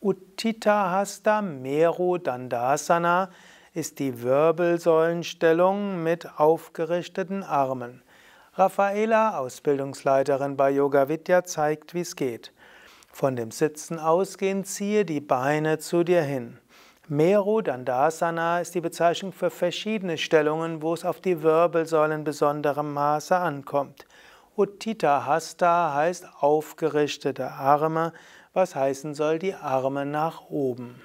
Uttita Hasta Meru Dandasana ist die Wirbelsäulenstellung mit aufgerichteten Armen. Raffaela, Ausbildungsleiterin bei Yoga Vidya, zeigt, wie es geht. Von dem Sitzen ausgehend ziehe die Beine zu dir hin. Meru Dandasana ist die Bezeichnung für verschiedene Stellungen, wo es auf die Wirbelsäulen besonderem Maße ankommt. Uttita Hasta heißt aufgerichtete Arme, was heißen soll die Arme nach oben.